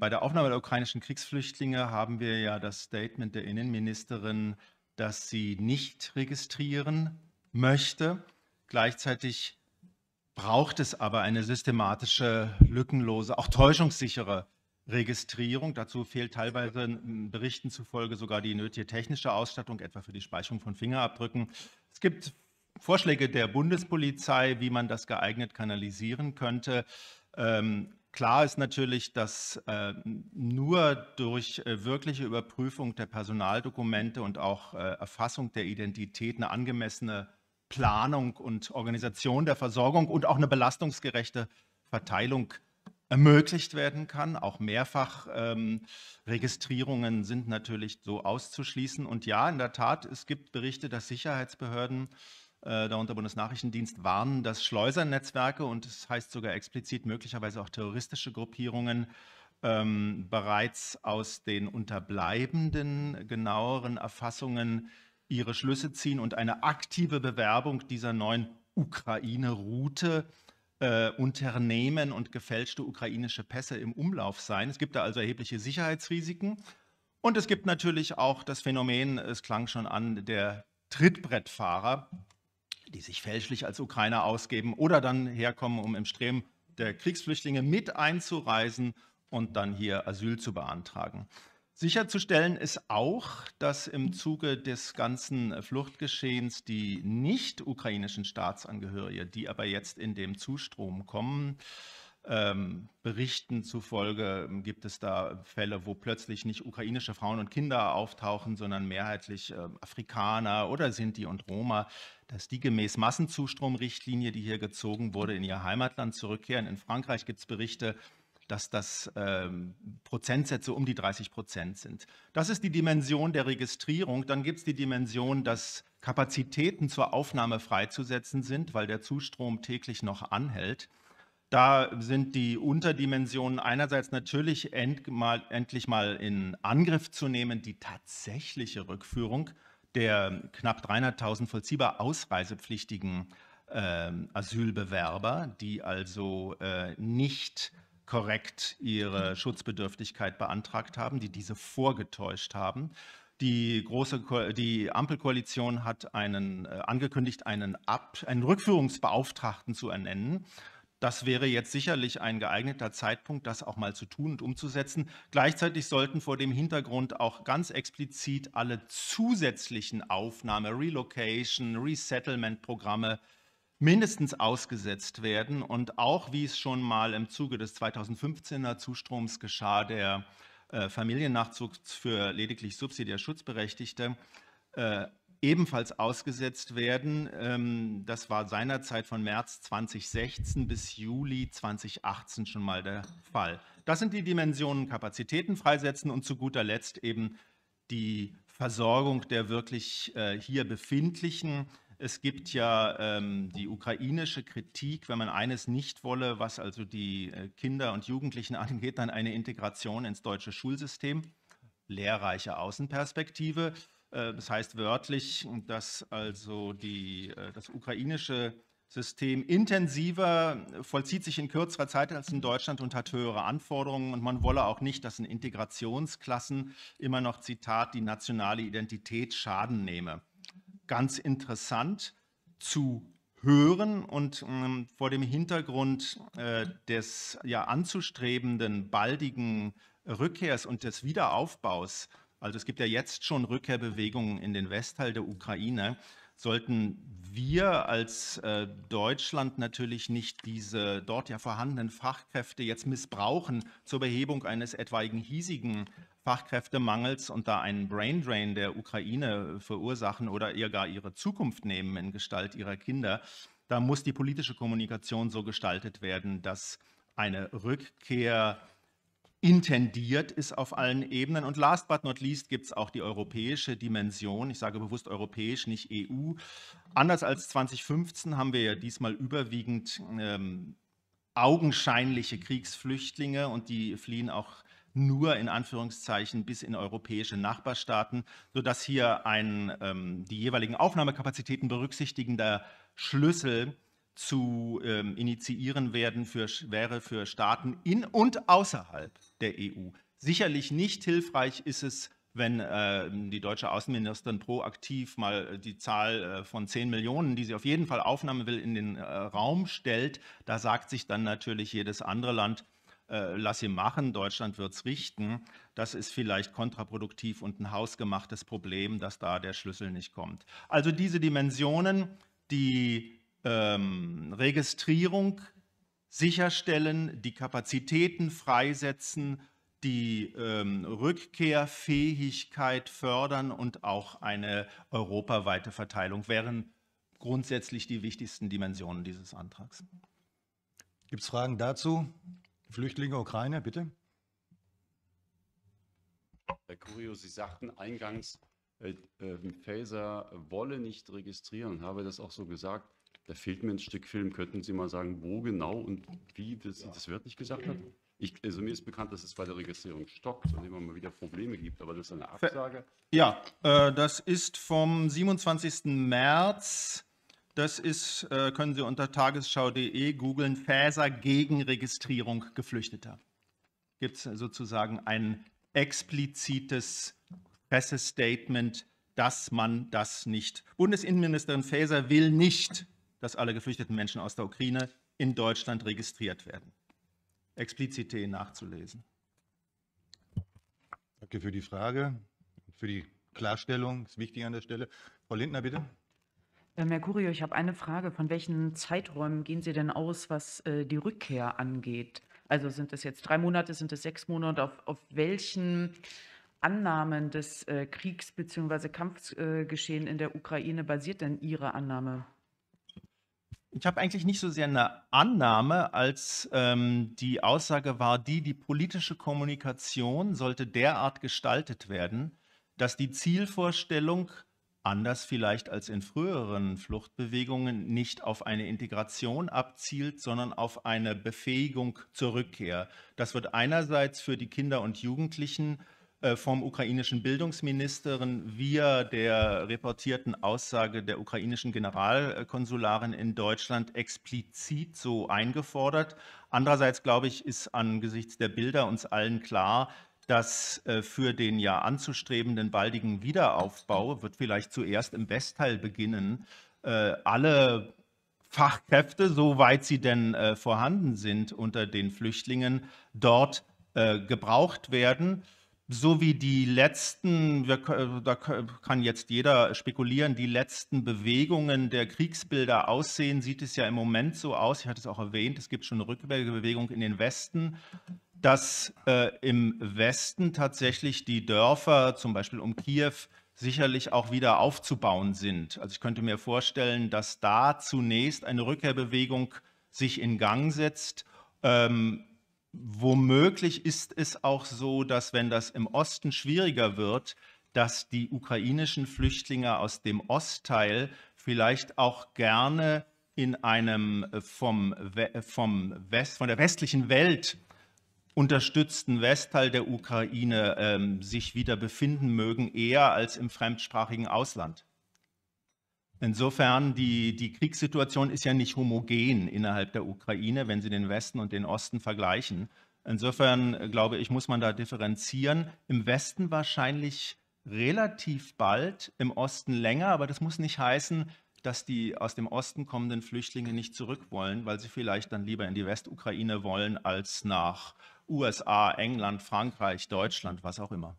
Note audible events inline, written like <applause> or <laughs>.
Bei der Aufnahme der ukrainischen Kriegsflüchtlinge haben wir ja das Statement der Innenministerin, dass sie nicht registrieren möchte. Gleichzeitig braucht es aber eine systematische, lückenlose, auch täuschungssichere Registrierung. Dazu fehlt teilweise Berichten zufolge sogar die nötige technische Ausstattung, etwa für die Speicherung von Fingerabdrücken. Es gibt Vorschläge der Bundespolizei, wie man das geeignet kanalisieren könnte. Ähm, Klar ist natürlich, dass äh, nur durch äh, wirkliche Überprüfung der Personaldokumente und auch äh, Erfassung der Identität eine angemessene Planung und Organisation der Versorgung und auch eine belastungsgerechte Verteilung ermöglicht werden kann. Auch Mehrfachregistrierungen ähm, sind natürlich so auszuschließen. Und ja, in der Tat, es gibt Berichte, dass Sicherheitsbehörden äh, darunter Bundesnachrichtendienst, warnen, dass Schleusernetzwerke und es das heißt sogar explizit möglicherweise auch terroristische Gruppierungen ähm, bereits aus den unterbleibenden genaueren Erfassungen ihre Schlüsse ziehen und eine aktive Bewerbung dieser neuen Ukraine-Route äh, Unternehmen und gefälschte ukrainische Pässe im Umlauf sein. Es gibt da also erhebliche Sicherheitsrisiken. Und es gibt natürlich auch das Phänomen, es klang schon an, der Trittbrettfahrer, die sich fälschlich als Ukrainer ausgeben oder dann herkommen, um im Streben der Kriegsflüchtlinge mit einzureisen und dann hier Asyl zu beantragen. Sicherzustellen ist auch, dass im Zuge des ganzen Fluchtgeschehens die nicht ukrainischen Staatsangehörige, die aber jetzt in dem Zustrom kommen, ähm, Berichten zufolge ähm, gibt es da Fälle, wo plötzlich nicht ukrainische Frauen und Kinder auftauchen, sondern mehrheitlich ähm, Afrikaner oder Sinti und Roma, dass die gemäß Massenzustromrichtlinie, die hier gezogen wurde, in ihr Heimatland zurückkehren. In Frankreich gibt es Berichte, dass das ähm, Prozentsätze um die 30 Prozent sind. Das ist die Dimension der Registrierung. Dann gibt es die Dimension, dass Kapazitäten zur Aufnahme freizusetzen sind, weil der Zustrom täglich noch anhält. Da sind die Unterdimensionen einerseits natürlich end mal, endlich mal in Angriff zu nehmen, die tatsächliche Rückführung der knapp 300.000 vollziehbar ausreisepflichtigen äh, Asylbewerber, die also äh, nicht korrekt ihre Schutzbedürftigkeit beantragt haben, die diese vorgetäuscht haben. Die, große, Ko die Ampelkoalition hat einen, äh, angekündigt, einen, Ab einen Rückführungsbeauftragten zu ernennen. Das wäre jetzt sicherlich ein geeigneter Zeitpunkt, das auch mal zu tun und umzusetzen. Gleichzeitig sollten vor dem Hintergrund auch ganz explizit alle zusätzlichen Aufnahme, Relocation, Resettlement-Programme mindestens ausgesetzt werden und auch, wie es schon mal im Zuge des 2015er Zustroms geschah, der äh, Familiennachzugs für lediglich subsidiär Schutzberechtigte, äh, ebenfalls ausgesetzt werden. Ähm, das war seinerzeit von März 2016 bis Juli 2018 schon mal der Fall. Das sind die Dimensionen Kapazitäten freisetzen und zu guter Letzt eben die Versorgung der wirklich äh, hier befindlichen. Es gibt ja ähm, die ukrainische Kritik, wenn man eines nicht wolle, was also die äh, Kinder und Jugendlichen <laughs> angeht, dann eine Integration ins deutsche Schulsystem. Lehrreiche Außenperspektive. Äh, das heißt wörtlich, dass also die, äh, das ukrainische System intensiver vollzieht sich in kürzerer Zeit als in Deutschland und hat höhere Anforderungen. Und man wolle auch nicht, dass in Integrationsklassen immer noch, Zitat, die nationale Identität Schaden nehme. Ganz interessant zu hören und ähm, vor dem Hintergrund äh, des ja anzustrebenden baldigen Rückkehrs und des Wiederaufbaus also es gibt ja jetzt schon Rückkehrbewegungen in den Westteil der Ukraine. Sollten wir als äh, Deutschland natürlich nicht diese dort ja vorhandenen Fachkräfte jetzt missbrauchen zur Behebung eines etwaigen hiesigen Fachkräftemangels und da einen Braindrain der Ukraine verursachen oder ihr gar ihre Zukunft nehmen in Gestalt ihrer Kinder, da muss die politische Kommunikation so gestaltet werden, dass eine Rückkehr intendiert ist auf allen Ebenen. Und last but not least gibt es auch die europäische Dimension. Ich sage bewusst europäisch, nicht EU. Anders als 2015 haben wir ja diesmal überwiegend ähm, augenscheinliche Kriegsflüchtlinge und die fliehen auch nur in Anführungszeichen bis in europäische Nachbarstaaten, sodass hier ein ähm, die jeweiligen Aufnahmekapazitäten berücksichtigender Schlüssel zu ähm, initiieren werden für, wäre für Staaten in und außerhalb der EU. Sicherlich nicht hilfreich ist es, wenn äh, die deutsche Außenministerin proaktiv mal äh, die Zahl äh, von 10 Millionen, die sie auf jeden Fall aufnehmen will, in den äh, Raum stellt. Da sagt sich dann natürlich jedes andere Land, äh, lass sie machen, Deutschland wird es richten. Das ist vielleicht kontraproduktiv und ein hausgemachtes Problem, dass da der Schlüssel nicht kommt. Also diese Dimensionen, die ähm, Registrierung sicherstellen, die Kapazitäten freisetzen, die ähm, Rückkehrfähigkeit fördern und auch eine europaweite Verteilung wären grundsätzlich die wichtigsten Dimensionen dieses Antrags. Gibt es Fragen dazu? Flüchtlinge Ukraine, bitte. Herr Curio, Sie sagten eingangs, äh, äh, Faeser wolle nicht registrieren, habe das auch so gesagt da fehlt mir ein Stück Film. Könnten Sie mal sagen, wo genau und wie sie das wörtlich gesagt hat? Ich, also mir ist bekannt, dass es bei der Registrierung stockt und immer mal wieder Probleme gibt, aber das ist eine Absage. Ja, äh, das ist vom 27. März. Das ist, äh, können Sie unter tagesschau.de googeln, Fäser gegen Registrierung Geflüchteter. Gibt es sozusagen ein explizites Pressestatement, dass man das nicht. Bundesinnenministerin Faeser will nicht dass alle geflüchteten Menschen aus der Ukraine in Deutschland registriert werden. Explizite nachzulesen. Danke für die Frage, für die Klarstellung. Ist wichtig an der Stelle. Frau Lindner, bitte. Äh, Herr Curio, ich habe eine Frage. Von welchen Zeiträumen gehen Sie denn aus, was äh, die Rückkehr angeht? Also sind es jetzt drei Monate, sind es sechs Monate? Auf, auf welchen Annahmen des äh, Kriegs- bzw. Kampfgeschehen in der Ukraine basiert denn Ihre Annahme? Ich habe eigentlich nicht so sehr eine Annahme, als ähm, die Aussage war, die, die politische Kommunikation sollte derart gestaltet werden, dass die Zielvorstellung, anders vielleicht als in früheren Fluchtbewegungen, nicht auf eine Integration abzielt, sondern auf eine Befähigung zur Rückkehr. Das wird einerseits für die Kinder und Jugendlichen äh, vom ukrainischen Bildungsministerin via der reportierten Aussage der ukrainischen Generalkonsularin in Deutschland explizit so eingefordert. Andererseits, glaube ich, ist angesichts der Bilder uns allen klar, dass äh, für den ja anzustrebenden baldigen Wiederaufbau, wird vielleicht zuerst im Westteil beginnen, äh, alle Fachkräfte, soweit sie denn vorhanden sind unter den Flüchtlingen, dort gebraucht werden so wie die letzten, wir, äh, da kann jetzt jeder spekulieren, die letzten Bewegungen der Kriegsbilder aussehen, sieht es ja im Moment so aus, ich hatte es auch erwähnt, es gibt schon eine Rückwärtsbewegung in den Westen, dass äh, im Westen tatsächlich die Dörfer, zum Beispiel um Kiew, sicherlich auch wieder aufzubauen sind. Also ich könnte mir vorstellen, dass da zunächst eine Rückkehrbewegung sich in Gang setzt. Ähm, womöglich ist es auch so, dass wenn das im Osten schwieriger wird, dass die ukrainischen Flüchtlinge aus dem Ostteil vielleicht auch gerne in einem äh, vom, äh, vom West, von der westlichen Welt unterstützten Westteil der Ukraine ähm, sich wieder befinden mögen, eher als im fremdsprachigen Ausland? Insofern, die, die Kriegssituation ist ja nicht homogen innerhalb der Ukraine, wenn Sie den Westen und den Osten vergleichen. Insofern, äh, glaube ich, muss man da differenzieren. Im Westen wahrscheinlich relativ bald, im Osten länger, aber das muss nicht heißen, dass die aus dem Osten kommenden Flüchtlinge nicht zurück wollen, weil sie vielleicht dann lieber in die Westukraine wollen als nach USA, England, Frankreich, Deutschland, was auch immer.